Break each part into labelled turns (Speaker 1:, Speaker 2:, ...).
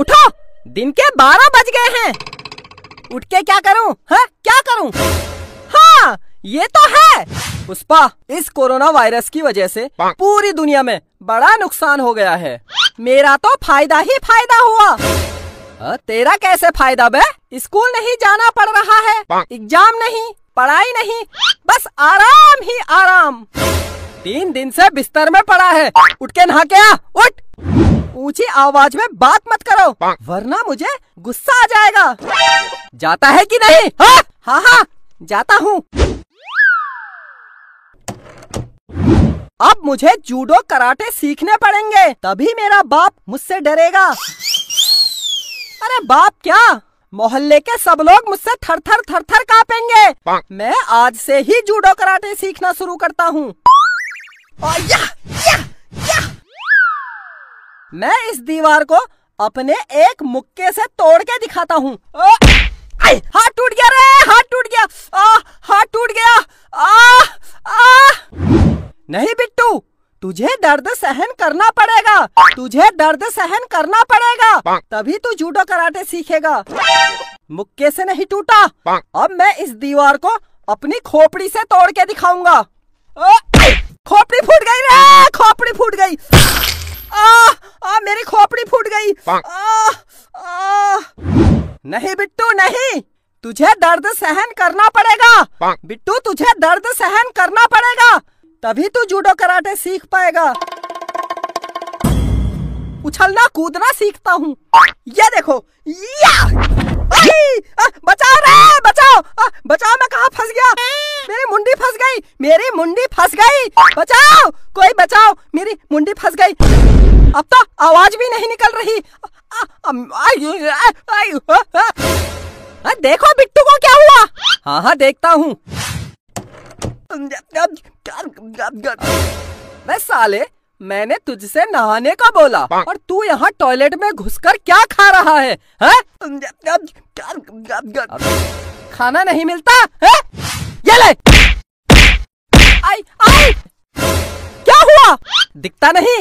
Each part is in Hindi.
Speaker 1: उठो दिन के बारह बज गए हैं उठ के क्या करूं है क्या करूं हाँ ये तो है पुष्पा इस कोरोना वायरस की वजह से पूरी दुनिया में बड़ा नुकसान हो गया है मेरा तो फायदा ही फायदा हुआ आ, तेरा कैसे फायदा बे स्कूल नहीं जाना पड़ रहा है एग्जाम नहीं पढ़ाई नहीं बस आराम ही आराम तीन दिन से बिस्तर में पड़ा है उठ के नहा क्या उठ ऊंची आवाज में बात मत करो वरना मुझे गुस्सा आ जाएगा जाता है कि नहीं हाँ, हाँ हाँ जाता हूँ अब मुझे जूडो कराटे सीखने पड़ेंगे तभी मेरा बाप मुझसे डरेगा अरे बाप क्या मोहल्ले के सब लोग मुझसे थर थर थर थर कापेंगे मैं आज से ही जूडो कराटे सीखना शुरू करता हूँ या, या। मैं इस दीवार को अपने एक मुक्के से तोड़ के दिखाता हूँ हाथ टूट गया रे हाथ टूट गया हाथ टूट गया आ, आ। नहीं बिट्टू तुझे दर्द सहन करना पड़ेगा तुझे दर्द सहन करना पड़ेगा तभी तू जूडो कराटे सीखेगा मुक्के से नहीं टूटा अब मैं इस दीवार को अपनी खोपड़ी से तोड़ के दिखाऊंगा खोपड़ी फूट गई रे खोपड़ी फूट गई आ, आ, मेरी खोपड़ी फूट गई आ, आ, नहीं बिट्टू नहीं तुझे दर्द सहन करना पड़ेगा बिट्टू तुझे दर्द सहन करना पड़ेगा तभी तू जूडो कराटे सीख पाएगा उछलना कूदना सीखता हूँ ये देखो या! बचाओ रे बचाओ बचाओ मेरी मुंडी फंस गई बचाओ कोई बचाओ मेरी मुंडी फंस गई अब तो आवाज भी नहीं निकल रही देखो बिट्टू को क्या हुआ हाँ हाँ देखता हूँ मैं साले मैंने तुझसे नहाने का बोला और तू यहाँ टॉयलेट में घुसकर क्या खा रहा है, है? खाना नहीं मिलता है? ये ले! दिखता नहीं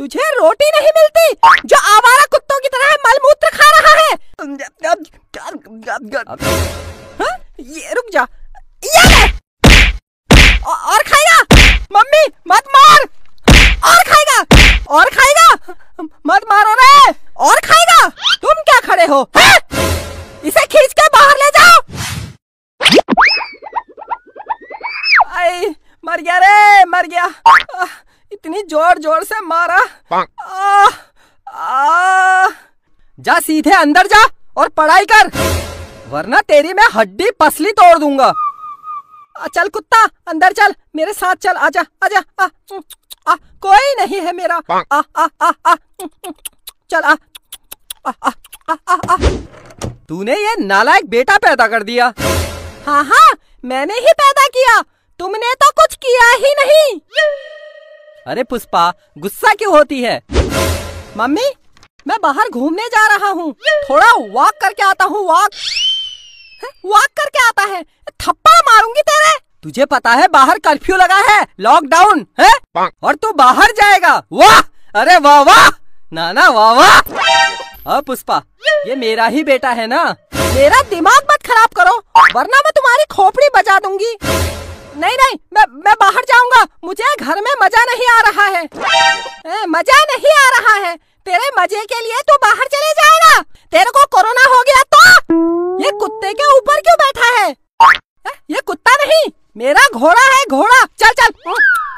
Speaker 1: तुझे रोटी नहीं मिलती जो आवारा कुत्तों की तरह मलमूत्र खा रहा है हाँ? ये रुक जा ये और खाएगा मम्मी मत मार और खाएगा और खाएगा मत मारो रे और खाएगा तुम क्या खड़े हो है? इसे खींच के बाहर ले जाओ आई मर गया रे मर गया इतनी जोर जोर से मारा आ, आ, जा सीधे अंदर जा और पढ़ाई कर वरना तेरी मैं हड्डी पसली तोड़ दूंगा आ, चल कुत्ता अंदर चल मेरे साथ चल आजा आजा आ, आ, कोई नहीं है मेरा आ, आ, आ, आ, चल आ, आ, आ, आ, आ, आ। तूने ये नालायक बेटा पैदा कर दिया हाँ हाँ मैंने ही पैदा किया तुमने तो कुछ किया ही नहीं अरे पुष्पा गुस्सा क्यों होती है मम्मी मैं बाहर घूमने जा रहा हूँ थोड़ा वॉक करके आता हूँ वॉक वॉक करके आता है थप्पड़ मारूंगी तेरे तुझे पता है बाहर कर्फ्यू लगा है लॉकडाउन है और तू बाहर जाएगा वाह अरे वाह वाह नाना वाह वाह अब पुष्पा ये मेरा ही बेटा है ना मेरा दिमाग मत खराब करो वरना मैं तुम्हारी खोपड़ी बजा दूंगी नहीं नहीं मैं मैं बाहर जाऊंगा मुझे घर में मजा नहीं आ रहा है ए, मजा नहीं आ रहा है तेरे मजे के लिए तू बाहर चले जाएगा तेरे को कोरोना हो गया तो ये कुत्ते के ऊपर क्यों बैठा है ए, ये कुत्ता नहीं मेरा घोड़ा है घोड़ा चल चल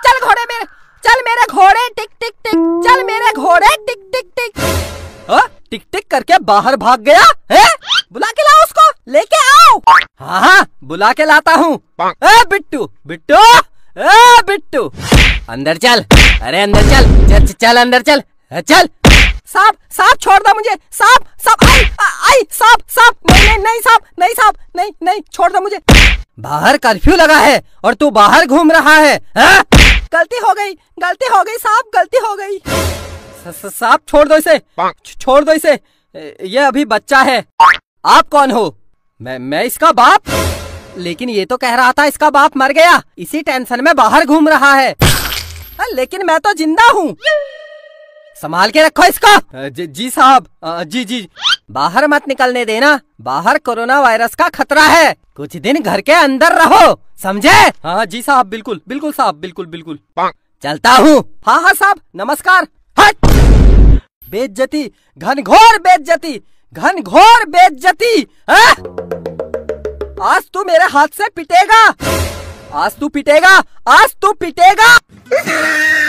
Speaker 1: चल घोड़े मेरे चल मेरे घोड़े टिक टिक टिक चल मेरे घोड़े टिक टिक टिक टिक टिक करके बाहर भाग गया है बुला के लाओ लेके आओ हाँ हाँ बुला के लाता हूँ बिट्टू बिट्टू बिट्टू अंदर चल अरे अंदर चल चल चल अंदर चल चल साहब साहब छोड़ दो मुझे साहब साहब आई आई साहब साहब नहीं नहीं नहीं साहब नहीं साहब नहीं नहीं छोड़ दो मुझे बाहर कर्फ्यू लगा है और तू बाहर घूम रहा है गलती हो गई गलती हो गई साहब गलती हो गई साहब छोड़ दो इसे छोड़ दो इसे ये अभी बच्चा है आप कौन हो मैं मैं इसका बाप लेकिन ये तो कह रहा था इसका बाप मर गया इसी टेंशन में बाहर घूम रहा है हाँ, लेकिन मैं तो जिंदा हूँ संभाल के रखो इसको जी, जी साहब जी जी बाहर मत निकलने देना बाहर कोरोना वायरस का खतरा है कुछ दिन घर के अंदर रहो समझे हाँ जी साहब बिल्कुल बिल्कुल साहब बिल्कुल बिल्कुल चलता हूँ हाँ हाँ साहब नमस्कार हट बेज्जती घनघोर बेज्जती घनघोर बेज्जती है आज तू मेरे हाथ से पिटेगा आज तू पिटेगा आज तू पिटेगा